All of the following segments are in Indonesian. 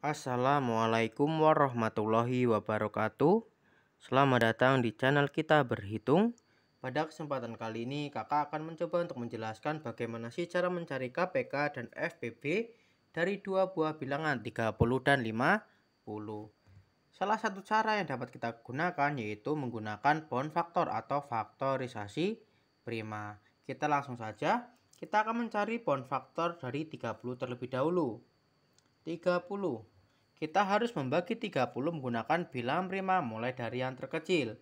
Assalamualaikum warahmatullahi wabarakatuh Selamat datang di channel kita berhitung Pada kesempatan kali ini kakak akan mencoba untuk menjelaskan bagaimana sih cara mencari KPK dan FPB Dari dua buah bilangan 30 dan 50 Salah satu cara yang dapat kita gunakan yaitu menggunakan bond faktor atau faktorisasi prima Kita langsung saja kita akan mencari bond faktor dari 30 terlebih dahulu 30. Kita harus membagi 30 menggunakan bilangan prima mulai dari yang terkecil.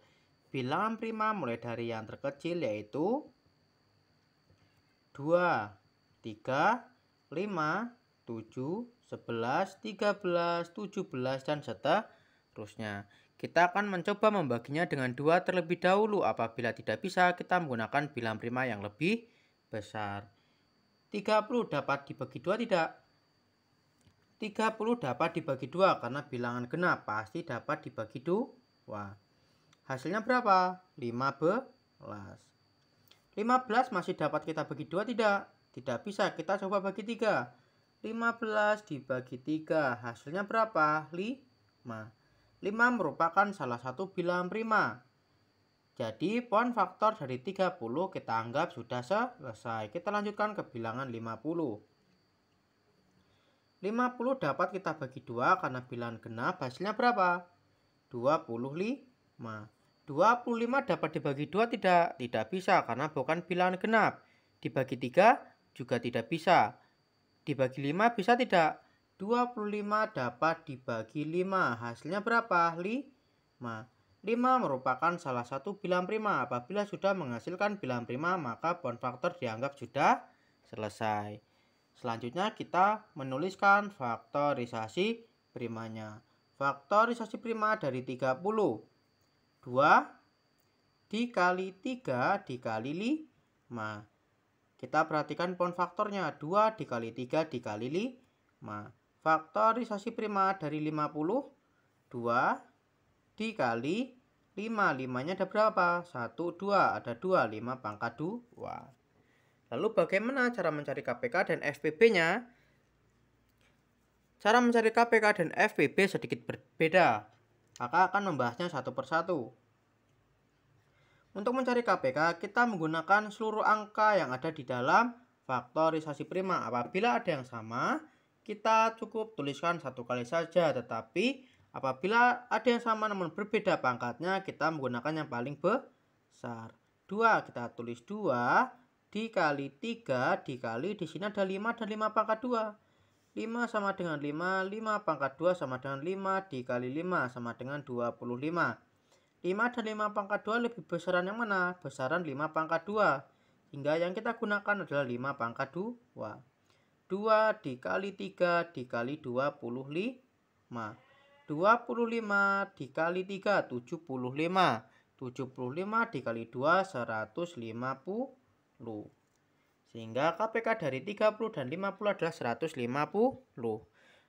Bilangan prima mulai dari yang terkecil yaitu 2, 3, 5, 7, 11, 13, 17, dan seterusnya. Kita akan mencoba membaginya dengan dua terlebih dahulu. Apabila tidak bisa, kita menggunakan bilangan prima yang lebih besar. 30 dapat dibagi dua tidak? 30 dapat dibagi dua karena bilangan genap pasti dapat dibagi dua. Hasilnya berapa? 15. 15 masih dapat kita bagi dua tidak? Tidak bisa, kita coba bagi 3. 15 dibagi 3, hasilnya berapa? 5. 5 merupakan salah satu bilangan prima. Jadi, pohon faktor dari 30 kita anggap sudah selesai. Kita lanjutkan ke bilangan 50. 50 dapat kita bagi 2 karena bilangan genap hasilnya berapa? 25. 25 dapat dibagi 2 tidak? Tidak bisa karena bukan bilangan genap. Dibagi 3 juga tidak bisa. Dibagi 5 bisa tidak? 25 dapat dibagi 5. Hasilnya berapa? 5. 5 merupakan salah satu bilangan prima. Apabila sudah menghasilkan bilangan prima, maka bond faktor dianggap sudah selesai. Selanjutnya kita menuliskan faktorisasi primanya. Faktorisasi prima dari 30. 2 dikali 3 dikali 5. Kita perhatikan pon faktornya. 2 dikali 3 dikali 5. Faktorisasi prima dari 50. 2 dikali 5. 5-nya ada berapa? 1, 2. Ada 2. 5 pangkat 2. Lalu bagaimana cara mencari KPK dan FPB-nya? Cara mencari KPK dan FPB sedikit berbeda. Kakak akan membahasnya satu persatu. Untuk mencari KPK, kita menggunakan seluruh angka yang ada di dalam faktorisasi prima. Apabila ada yang sama, kita cukup tuliskan satu kali saja. Tetapi apabila ada yang sama namun berbeda pangkatnya, kita menggunakan yang paling besar. 2, kita tulis 2 dikali 3 dikali di sini ada 5 dan 5 pangkat 2 5 sama dengan 5 5 pangkat 2 sama dengan 5 dikali 5 sama dengan 25 5 dan 5 pangkat 2 lebih besaran yang mana? besaran 5 pangkat 2 hingga yang kita gunakan adalah 5 pangkat 2 2 dikali 3 dikali 25 25 dikali 3 75 75 dikali 2 150 sehingga KPK dari 30 dan 50 adalah 150.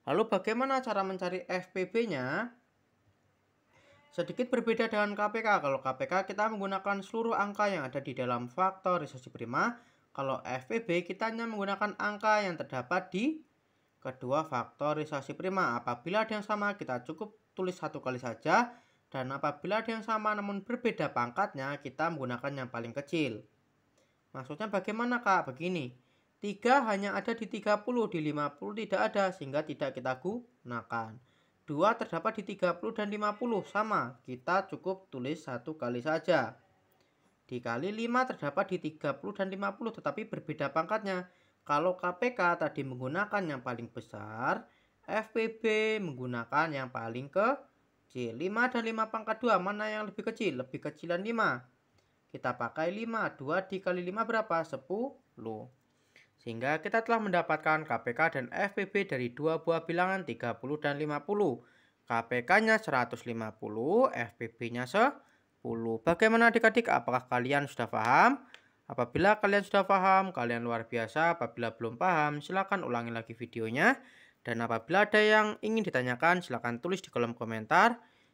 Lalu bagaimana cara mencari FPB-nya? Sedikit berbeda dengan KPK. Kalau KPK kita menggunakan seluruh angka yang ada di dalam faktor resesi prima. Kalau FPB kita hanya menggunakan angka yang terdapat di kedua faktorisasi prima. Apabila ada yang sama kita cukup tulis satu kali saja. Dan apabila ada yang sama namun berbeda pangkatnya kita menggunakan yang paling kecil. Maksudnya bagaimana kak? Begini, 3 hanya ada di 30, di 50 tidak ada sehingga tidak kita gunakan. 2 terdapat di 30 dan 50 sama, kita cukup tulis satu kali saja. Dikali 5 terdapat di 30 dan 50 tetapi berbeda pangkatnya. Kalau KPK tadi menggunakan yang paling besar, FPB menggunakan yang paling kecil. 5 dan 5 pangkat 2 mana yang lebih kecil? Lebih kecilan 5. Kita pakai 5. 2 dikali 5 berapa? 10. Sehingga kita telah mendapatkan KPK dan FPB dari dua buah bilangan 30 dan 50. KPK-nya 150, FPB-nya 10. Bagaimana adik-adik? Apakah kalian sudah paham? Apabila kalian sudah paham, kalian luar biasa. Apabila belum paham, silakan ulangi lagi videonya. Dan apabila ada yang ingin ditanyakan, silakan tulis di kolom komentar.